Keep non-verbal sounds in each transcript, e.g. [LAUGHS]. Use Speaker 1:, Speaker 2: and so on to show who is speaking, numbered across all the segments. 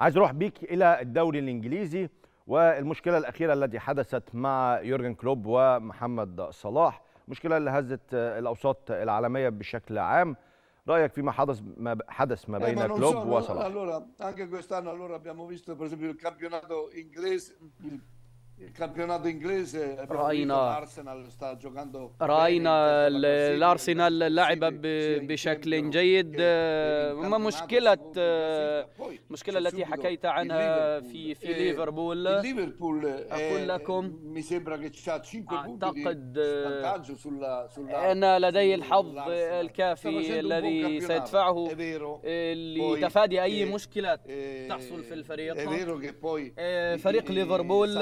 Speaker 1: عايز اروح بيك الى الدوري الانجليزي والمشكله الاخيره التي حدثت مع يورجن كلوب ومحمد صلاح مشكله اللي هزت الاوساط العالميه بشكل عام رايك فيما حدث ما حدث ما بين eh, كلوب وصلاح allora anche quest'anno allora abbiamo visto per esempio il campionato inglese il الكامبيونات الانجليزي راينا ارسنال جوكاندو راينا
Speaker 2: الارسنال لعب بشكل جيد ما مشكله المشكله التي حكيت عنها في في ليفربول اقول لكم اعتقد ان لدي الحظ الكافي الذي سيدفعه لتفادي اي مشكلات تحصل في الفريق فريق ليفربول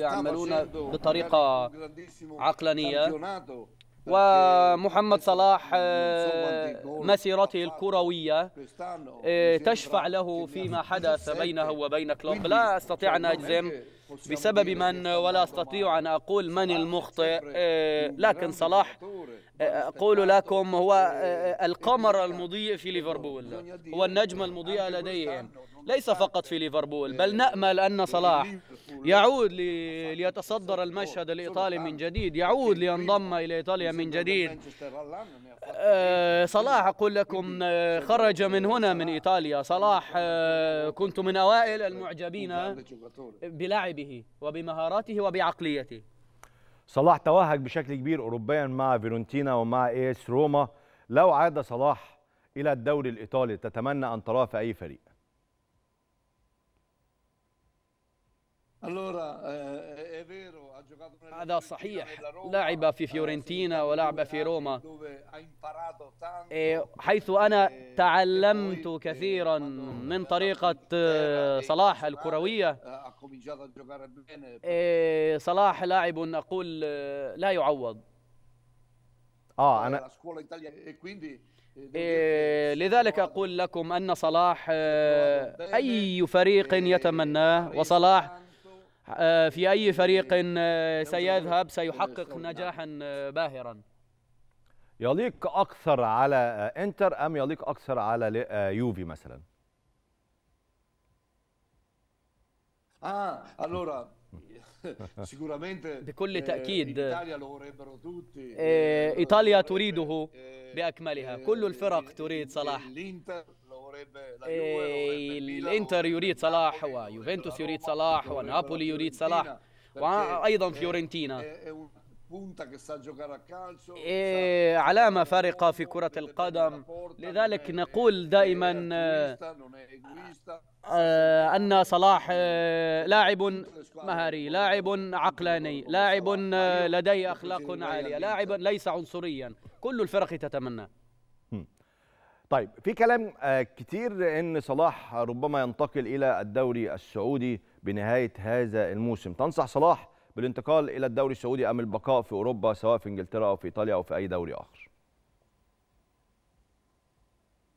Speaker 2: يعملون بطريقة عقلانية ومحمد صلاح آه، مسيرته الكروية آه، تشفع له فيما حدث بينه وبين كلوب لا أستطيع أن أجزم بسبب من ولا أستطيع أن أقول من المخطئ آه، لكن صلاح أقول لكم هو آه، القمر المضيء في ليفربول هو النجم المضيء لديهم ليس فقط في ليفربول بل نأمل أن صلاح يعود ليتصدر المشهد الإيطالي من جديد يعود لينضم إلى إيطاليا من جديد آه، صلاح أقول لكم آه، خرج من هنا من إيطاليا صلاح كنت من أوائل المعجبين بلعبه وبمهاراته وبعقليته
Speaker 1: صلاح توهج بشكل كبير أوروبيا مع فيرونتينا ومع إيس روما لو عاد صلاح إلى الدوري الإيطالي تتمنى أن تراه في أي فريق آه، هذا صحيح
Speaker 2: لعب في آه، فيورنتينا ولعب في روما إيه، حيث أنا تعلمت كثيرا من طريقة صلاح الكروية إيه، صلاح لاعب اقول آه، لا يعوض اه, آه، انا
Speaker 1: e eh,
Speaker 2: إيه، لذلك أقول لكم أن صلاح آه، أي فريق e يتمناه وصلاح في أي فريق سيذهب سيحقق نجاحا باهرا
Speaker 1: يليق أكثر على إنتر أم يليق أكثر على يوفي مثلا؟ Ah, allora
Speaker 2: [LAUGHS] sicuramente بكل تأكيد إيطاليا تريده بأكملها كل الفرق تريد صلاح. الانتر يريد صلاح ويوفنتوس يريد صلاح ونابولي يريد صلاح وأيضا فيورنتينا. علامة فارقة في كرة القدم لذلك نقول دائما آه، آه، أن صلاح آه، لاعب مهاري لاعب عقلاني لاعب لديه أخلاق عالية لاعب ليس عنصريا كل الفرق تتمناه
Speaker 1: طيب في كلام كتير ان صلاح ربما ينتقل الى الدوري السعودي بنهايه هذا الموسم تنصح صلاح بالانتقال الى الدوري السعودي ام البقاء في اوروبا سواء في انجلترا او في ايطاليا او في اي دوري اخر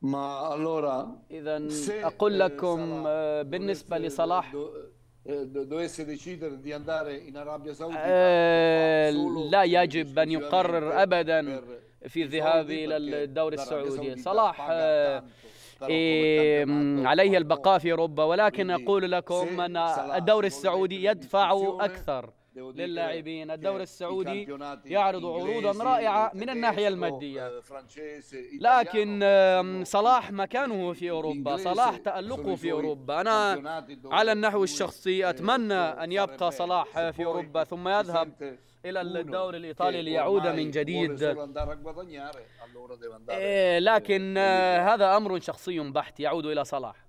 Speaker 2: ما allora اذا اقول eh, لكم eh, بالنسبه لصلاح eh, dovesse decidere di andare in Arabia Saudita لا يجب ان يقرر ابدا في الذهاب الى الدوري السعودي صلاح إيه، عليه البقاء في اوروبا ولكن اقول لكم ان الدوري السعودي يدفع اكثر للاعبين الدوري السعودي يعرض عروضا رائعة من الناحية المادية آه، لكن صلاح مكانه في أوروبا صلاح تألقه في أوروبا أنا على النحو الشخصي أتمنى أن يبقى صلاح في أوروبا ثم يذهب الى الدوري الايطالي ليعود من جديد
Speaker 1: إيه، لكن آه،
Speaker 2: هذا امر شخصي بحت يعود الى صلاح